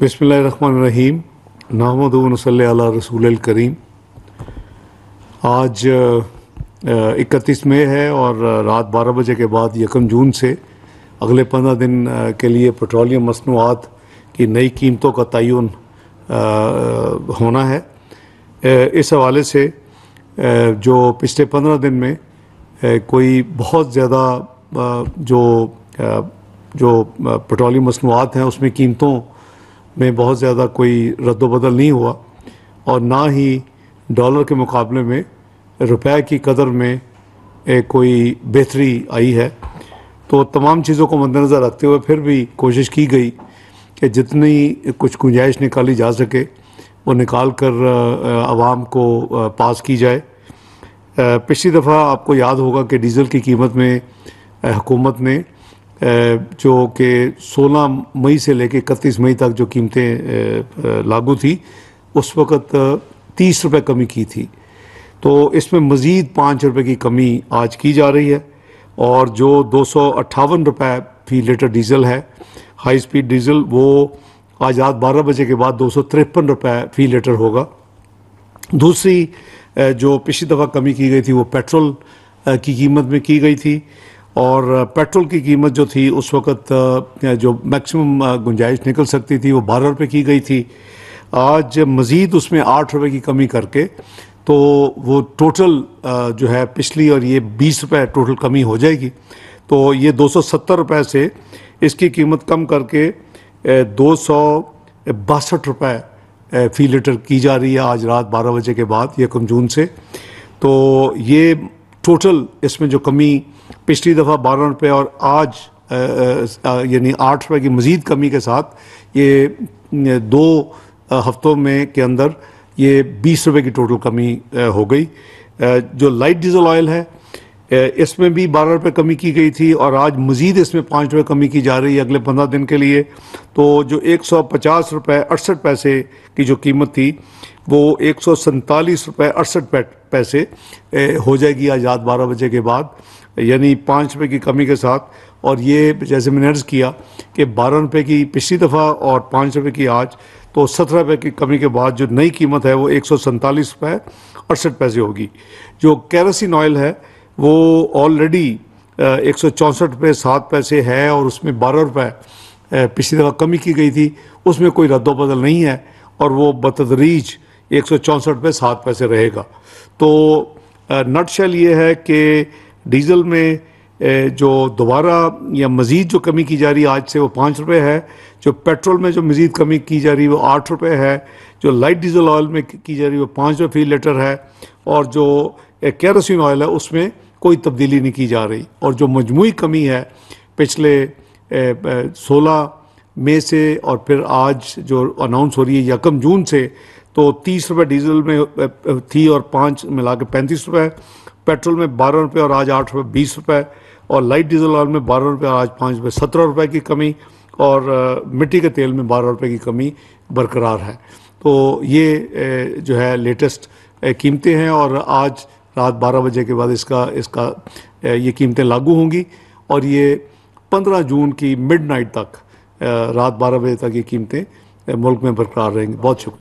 बसमीम नामदसल रसूल करीम आज इकतीस मई है और रात बारह बजे के बाद यकम जून से अगले पंद्रह दिन के लिए पेट्रोलियम मसनूआत की नई कीमतों का तयन होना है इस हवाले से जो पिछले पंद्रह दिन में कोई बहुत ज़्यादा जो जो पेट्रोलियम मसनूआत हैं उसमें कीमतों में बहुत ज़्यादा कोई रद्दबदल नहीं हुआ और ना ही डॉलर के मुकाबले में रुपए की कदर में कोई बेहतरी आई है तो तमाम चीज़ों को मद्दनज़र रखते हुए फिर भी कोशिश की गई कि जितनी कुछ गुंजाइश निकाली जा सके वो निकाल कर आवाम को पास की जाए पिछली दफ़ा आपको याद होगा कि डीज़ल की कीमत में हुकूमत ने जो कि 16 मई से लेकर इकतीस मई तक जो कीमतें लागू थी उस वक़्त तीस रुपये कमी की थी तो इसमें मज़ीद पाँच रुपये की कमी आज की जा रही है और जो दो सौ अट्ठावन रुपये फी लीटर डीजल है हाई स्पीड डीजल वो आज रात बारह बजे के बाद दो सौ तिरपन रुपये फी लीटर होगा दूसरी जो पिछली दफ़ा कमी की गई थी वो पेट्रोल की कीमत में की गई थी और पेट्रोल की कीमत जो थी उस वक्त जो मैक्सिमम गुंजाइश निकल सकती थी वो बारह रुपये की गई थी आज मज़ीद उसमें आठ रुपये की कमी करके तो वो टोटल जो है पिछली और ये बीस रुपये टोटल कमी हो जाएगी तो ये दो सौ सत्तर रुपये से इसकी कीमत कम करके दो सौ बासठ रुपये फी लीटर की जा रही है आज रात बारह बजे के बाद यकम जून से तो ये टोटल इसमें जो कमी पिछली दफ़ा बारह रुपये और आज यानी आठ रुपये की मज़ीद कमी के साथ ये दो हफ्तों में के अंदर ये बीस रुपये की टोटल कमी हो गई जो लाइट डीजल ऑयल है इसमें भी बारह रुपये कमी की गई थी और आज मज़ीद इसमें पाँच रुपये कमी की जा रही है अगले पंद्रह दिन के लिए तो जो एक सौ पचास रुपये अड़सठ पैसे की जो कीमत थी वो एक सौ सैंतालीस रुपये अड़सठ पैसे हो जाएगी आज रात बारह बजे के बाद यानी पाँच रुपये की कमी के साथ और ये जैसे मैंने अर्ज़ किया कि बारह रुपये की पिछली दफ़ा और पाँच रुपये की आज तो सत्रह रुपये की कमी के बाद जो नई कीमत है वो एक सौ सैंतालीस रुपये अड़सठ पैसे होगी जो कैरोसिन ऑयल है वो ऑलरेडी एक सौ चौंसठ रुपये सात पैसे है और उसमें बारह रुपये पिछली दफ़ा कमी की गई थी उसमें कोई रद्दोबदल नहीं है और वो बतदरीज एक सौ चौंसठ पे सात पैसे रहेगा तो नटशेल ये है कि डीजल में जो दोबारा या मज़ीद जो कमी की जा रही है आज से वो पाँच रुपये है जो पेट्रोल में जो मज़ीद कमी की जा रही है वो आठ रुपये है जो लाइट डीजल ऑयल में की जा रही है वो पाँच रुपये फी लीटर है और जो कैरोसिन ऑयल है उसमें कोई तब्दीली नहीं की जा रही और जो मजमू कमी है पिछले सोलह मई से और फिर आज जो अनाउंस हो रही है यकम जून से तो तीस रुपये डीजल में थी और पाँच मिला के पैंतीस रुपये पेट्रोल में बारह रुपये और आज आठ रुपये बीस रुपये और लाइट डीजल ऑयल में बारह रुपये और आज पाँच रुपये सत्रह रुपये की कमी और मिट्टी के तेल में बारह रुपये की कमी बरकरार है तो ये जो है लेटेस्ट कीमतें हैं और आज रात बारह बजे के बाद इसका इसका ये कीमतें लागू होंगी और ये पंद्रह जून की मिड तक रात बारह बजे तक ये कीमतें मुल्क में बरकरार रहेंगी बहुत शुक्रिया